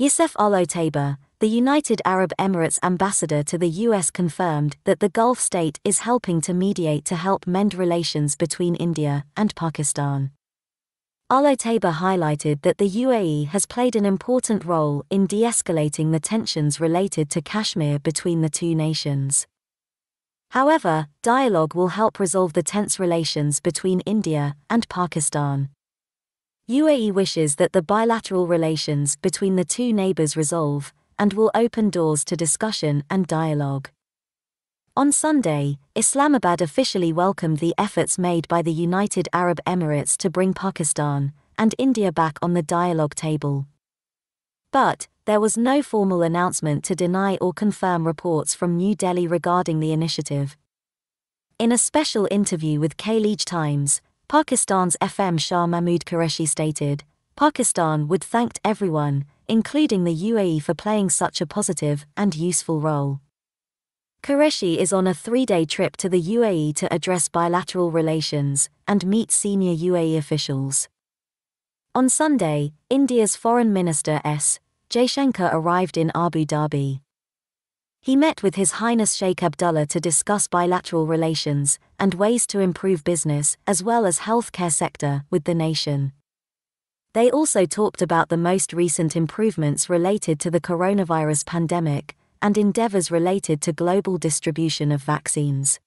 Youssef Olotaber, the United Arab Emirates ambassador to the US confirmed that the Gulf state is helping to mediate to help mend relations between India and Pakistan. Olotaber highlighted that the UAE has played an important role in de-escalating the tensions related to Kashmir between the two nations. However, dialogue will help resolve the tense relations between India and Pakistan. UAE wishes that the bilateral relations between the two neighbours resolve, and will open doors to discussion and dialogue. On Sunday, Islamabad officially welcomed the efforts made by the United Arab Emirates to bring Pakistan and India back on the dialogue table. But, there was no formal announcement to deny or confirm reports from New Delhi regarding the initiative. In a special interview with Khalij Times, Pakistan's FM Shah Mahmood Qureshi stated, Pakistan would thanked everyone, including the UAE for playing such a positive and useful role. Qureshi is on a three-day trip to the UAE to address bilateral relations and meet senior UAE officials. On Sunday, India's Foreign Minister S. Jaishankar arrived in Abu Dhabi. He met with His Highness Sheikh Abdullah to discuss bilateral relations and ways to improve business as well as healthcare sector with the nation. They also talked about the most recent improvements related to the coronavirus pandemic and endeavors related to global distribution of vaccines.